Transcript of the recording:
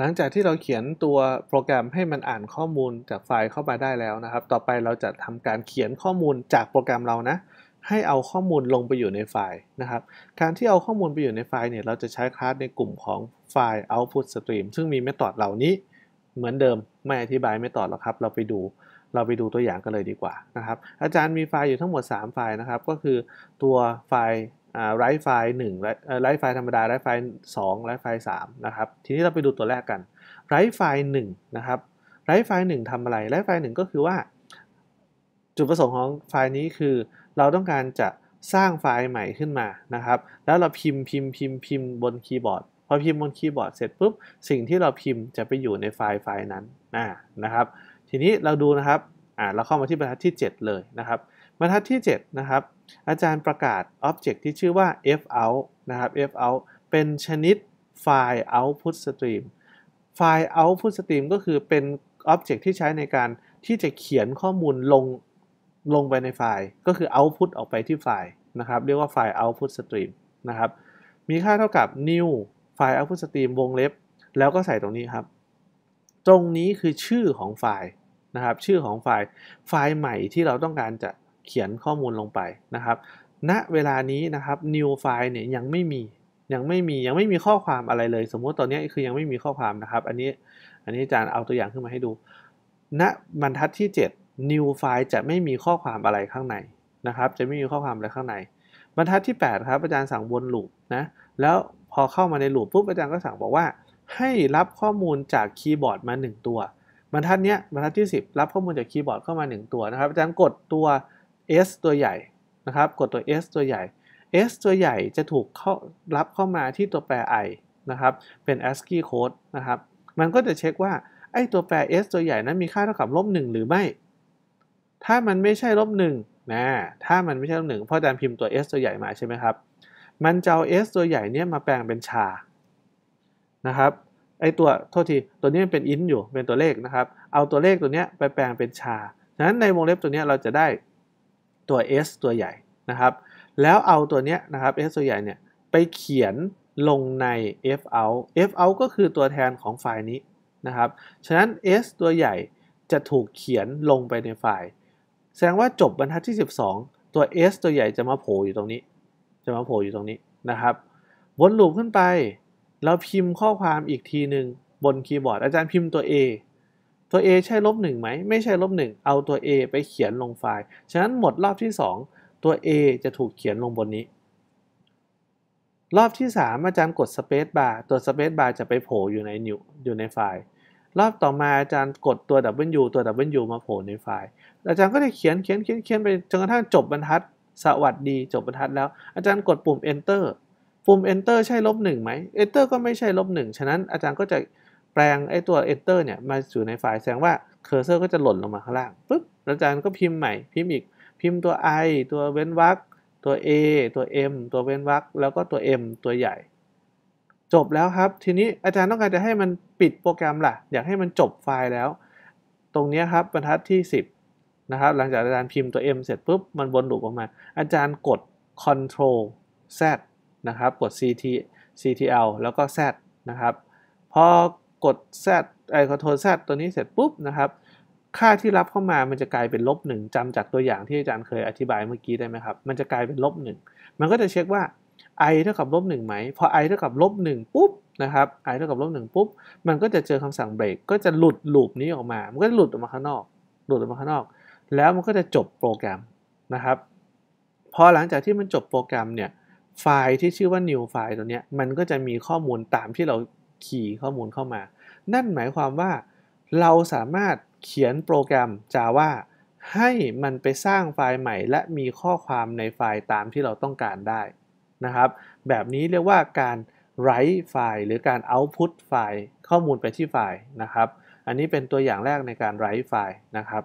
หลังจากที่เราเขียนตัวโปรแกรมให้มันอ่านข้อมูลจากไฟล์เข้ามาได้แล้วนะครับ ต่อไปเราจะทำการเขียนข้อมูลจากโปรแกรมเรานะ ให้เอาข้อมูลลงไปอยู่ในไฟล์นะครับ การที่เอาข้อมูลไปอยู่ในไฟล์เนี่ย เราจะใช้คลาสในกลุ่มของไฟล์ output stream ซึ่งมีเมธอดเหล่านี้ เหมือนเดิมไม่อธิบายเมธอดหรอกครับ เราไปดู เราไปดูตัวอย่างกันเลยดีกว่านะครับ อาจารย์มีไฟล์อยู่ทั้งหมด 3 ไฟล์นะครับ ก็คือตัวไฟล์ไร้ไฟล์หนึ่งไร้ไฟล์ธรรมดาไร้ไฟล์สองไร้ไฟล์สามนะครับ ทีนี้เราไปดูตัวแรกกันไร้ไฟล์หนึ่งนะครับไร้ไฟล์หนึ่งทำอะไรไร้ไฟล์หนึ่งก็คือว่า จุดประสงค์ของไฟล์นี้คือ เราต้องการจะสร้างไฟล์ใหม่ขึ้นมานะครับ แล้วเราพิมพ์พิมพ์พิมพ์พิมพ์บนคีย์บอร์ดพอพิมพ์บนคีย์บอร์ดเสร็จปุ๊บสิ่งที่เราพิมพ์จะไปอยู่ในไฟล์ไฟล์นั้นนะครับ ทีนี้เราดูนะครับเราเข้ามาที่บรรทัดที่ 7 เลยนะครับบรรทัดที่7นะครับอาจารย์ประกาศ Object ที่ชื่อว่า fout นะครับ fout เป็นชนิดไฟล์ output stream ไฟล์ output stream ก็คือเป็น Object ที่ใช้ในการที่จะเขียนข้อมูลลงลงไปในไฟล์ ก็คือ output ออกไปที่ไฟล์นะครับเรียกว่าไฟล์ output stream นะครับมีค่าเท่ากับ new ไฟล์ output stream วงเล็บ แล้วก็ใส่ตรงนี้ครับ ตรงนี้คือชื่อของไฟล์นะครับชื่อของไฟล์ไฟล์ใหม่ที่เราต้องการจะเขียนข้อมูลลงไปนะครับณนะเวลานี้นะครับ new file เนี่ยยังไม่มี ยังไม่มี ยังไม่มีข้อความอะไรเลย สมมติตอนนี้คือยังไม่มีข้อความนะครับ อันนี้ อันนี้อาจารย์เอาตัวอย่างขึ้นมาให้ดูณนะบรรทัดที่ 7 new file จะไม่มีข้อความอะไรข้างในนะครับ จะไม่มีข้อความอะไรข้างใน บรรทัดที่8ครับ อาจารย์สั่งวนลูปนะ แล้วพอเข้ามาในลูปปุ๊บ อาจารย์ก็สั่งบอกว่า ให้รับข้อมูลจากคีย์บอร์ดมา 1 ตัว บรรทัดเนี้ยบรรทัดที่ 10 รับข้อมูลจากคีย์บอร์ดเข้ามา 1 ตัวนะครับ อาจารย์กดตัว S ตัวใหญ่นะครับกดตัว S ตัวใหญ่ S ตัวใหญ่จะถูกเข้ารับเข้ามาที่ตัวแปร i นะครับเป็น ASCII code นะครับมันก็จะเช็คว่าไอ้ตัวแปร S ตัวใหญ่นั้นมีค่าเท่ากับลบหนึ่งหรือไม่ ถ้ามันไม่ใช่ลบหนึ่งะถ้ามันไม่ใช่ลบหนึ่งเพราะอาจารย์พิมพ์ตัว S ตัวใหญ่มาใช่ไหมครับมันจะเอา S ตัวใหญ่เนี้ยมาแปลงเป็นชานะครับไอตัวโทษทีตัวนี้มันเป็นอินอยู่เป็นตัวเลขนะครับเอาตัวเลขตัวเนี้ยไปแปลงเป็นชานั้นในวงเล็บตัวเนี้ยเราจะได้ตัว s ตัวใหญ่นะครับ แล้วเอาตัวเนี้ยนะครับ s ตัวใหญ่เนี่ยไปเขียนลงใน fout fout ก็คือตัวแทนของไฟล์นี้นะครับ ฉะนั้น s ตัวใหญ่จะถูกเขียนลงไปในไฟล์ แสดงว่าจบบรรทัดที่ 12 ตัว s ตัวใหญ่จะมาโผล่อยู่ตรงนี้ จะมาโผล่อยู่ตรงนี้นะครับวนลูปขึ้นไป เราพิมพ์ข้อความอีกทีหนึ่งบนคีย์บอร์ด อาจารย์พิมพ์ตัว A ตัว a ใช่ลบหนึ่งไหมไม่ใช่ลบหนึ่งเอาตัว a ไปเขียนลงไฟล์ฉะนั้นหมดรอบที่ 2 ตัว a จะถูกเขียนลงบนนี้รอบที่ 3 อาจารย์กด Space Bar ตัว Space Bar จะไปโผล่อยู่ในนิวอยู่ในไฟล์รอบต่อมาอาจารย์กดตัว W ตัว W มาโผล่ในไฟล์อาจารย์ก็จะเขียนเขียนเขียนเขียนไปจนกระทั่งจบบรรทัด สวัสดีจบบรรทัด แล้วอาจารย์กดปุ่ม Enter ปุ่ม Enter ใช่ลบหนึ่งไหม Enter ก็ไม่ใช่ลบหนึ่งฉะนั้นอาจารย์ก็จะแปลงไอ้ตัว enter เนี่ยมาอยู่ในไฟล์แสดงว่าเคอร์เซอร์ก็จะหล่นลงมาข้างล่าง ปึ๊บแล้วอาจารย์ก็พิมพ์ใหม่ พิมพ์อีก พิมพ์ตัว i ตัวเว้นวรรคตัว a ตัว m ตัวเว้นวรรคแล้วก็ตัว m ตัวใหญ่ จบแล้วครับ ทีนี้อาจารย์ต้องการจะให้มันปิดโปรแกรมล่ะ อยากให้มันจบไฟล์แล้ว ตรงนี้ครับบรรทัดที่ 10นะครับหลังจากอาจารย์พิมพ์ตัว m เสร็จปุ๊บ มันวนลูปออกมา อาจารย์กด control z นะครับ กด ct ctl แล้วก็ z นะครับ พอกด Z ไอคอนโทรล Z ตัวนี้เสร็จปุ๊บนะครับ ค่าที่รับเข้ามามันจะกลายเป็นลบหนึ่งจำจากตัวอย่างที่อาจารย์เคยอธิบายเมื่อกี้ได้ไหมครับ มันจะกลายเป็นลบหนึ่งมันก็จะเช็คว่า i เท่ากับลบหนึ่งไหมพอ i เท่ากับลบหนึ่งปุ๊บนะครับ i เท่ากับลบหนึ่งปุ๊บมันก็จะเจอคำสั่งเบรกก็จะหลุดลูปนี้ออกมา มันก็หลุดออกมาข้างนอก หลุดออกมาข้างนอก แล้วมันก็จะจบโปรแกรมนะครับพอหลังจากที่มันจบโปรแกรมเนี่ยไฟล์ที่ชื่อว่า new file ตัวนี้มันก็จะมีข้อมูลตามที่เราคีย์ข้อมูลเข้ามา นั่นหมายความว่าเราสามารถเขียนโปรแกรม Java ให้มันไปสร้างไฟล์ใหม่และมีข้อความในไฟล์ตามที่เราต้องการได้นะครับ แบบนี้เรียกว่าการ write ไฟล์หรือการ output ไฟล์ข้อมูลไปที่ไฟล์นะครับ อันนี้เป็นตัวอย่างแรกในการ write ไฟล์นะครับ